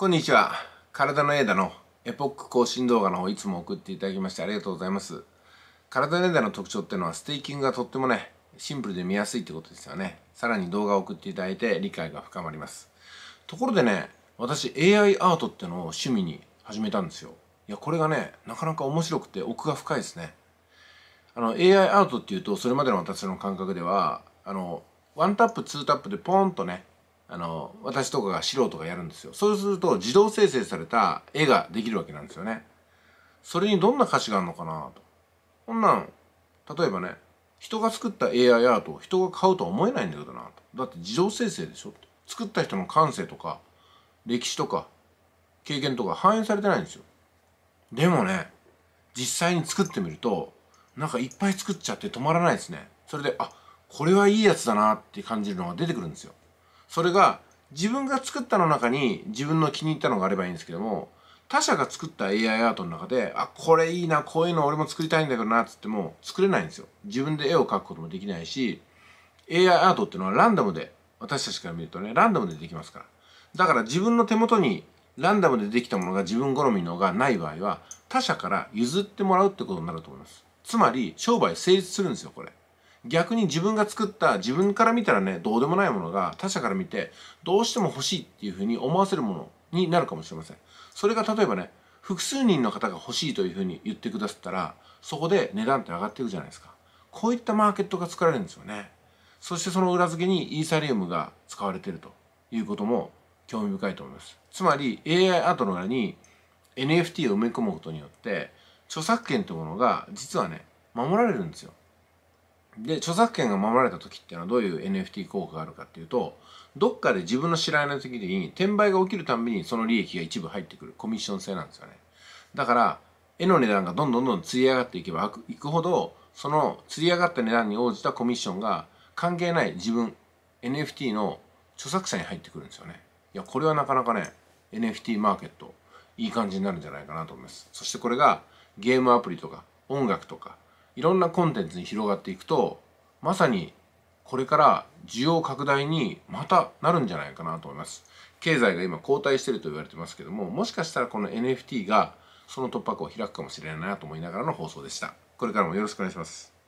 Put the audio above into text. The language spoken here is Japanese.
こんにちは。体のエダのエポック更新動画の方いつも送っていただきましてありがとうございます。体のエダの特徴っていうのはステーキングがとってもね、シンプルで見やすいってことですよね。さらに動画を送っていただいて理解が深まります。ところでね、私 AI アートってのを趣味に始めたんですよ。いや、これがね、なかなか面白くて奥が深いですね。あの AI アートっていうとそれまでの私の感覚では、あの、ワンタップ、ツータップでポーンとね、あの私とかが素人がやるんですよそうすると自動生成された絵ができるわけなんですよねそれにどんな価値があるのかなとこんなん例えばね人が作った AI アートを人が買うとは思えないんだけどなとだって自動生成でしょって作った人の感性とか歴史とか経験とか反映されてないんですよでもね実際に作ってみるとなんかいっぱい作っちゃって止まらないですねそれであこれはいいやつだなって感じるのが出てくるんですよそれが自分が作ったの中に自分の気に入ったのがあればいいんですけども他者が作った AI アートの中であこれいいなこういうの俺も作りたいんだけどなっつっても作れないんですよ自分で絵を描くこともできないし AI アートっていうのはランダムで私たちから見るとねランダムでできますからだから自分の手元にランダムでできたものが自分好みのがない場合は他者から譲ってもらうってことになると思いますつまり商売成立するんですよこれ逆に自分が作った自分から見たらねどうでもないものが他者から見てどうしても欲しいっていうふうに思わせるものになるかもしれませんそれが例えばね複数人の方が欲しいというふうに言ってくださったらそこで値段って上がっていくじゃないですかこういったマーケットが作られるんですよねそしてその裏付けにイーサリウムが使われているということも興味深いと思いますつまり AI アートの裏に NFT を埋め込むことによって著作権というものが実はね守られるんですよで著作権が守られた時っていうのはどういう NFT 効果があるかっていうとどっかで自分の知らない時に転売が起きるたびにその利益が一部入ってくるコミッション制なんですよねだから絵の値段がどんどんどんつり上がっていけばいくほどそのつり上がった値段に応じたコミッションが関係ない自分 NFT の著作者に入ってくるんですよねいやこれはなかなかね NFT マーケットいい感じになるんじゃないかなと思いますそしてこれがゲームアプリとか音楽とかいろんなコンテンツに広がっていくとまさにこれから需要拡大にまたなるんじゃないかなと思います経済が今後退してると言われてますけどももしかしたらこの NFT がその突破口を開くかもしれないなと思いながらの放送でしたこれからもよろしくお願いします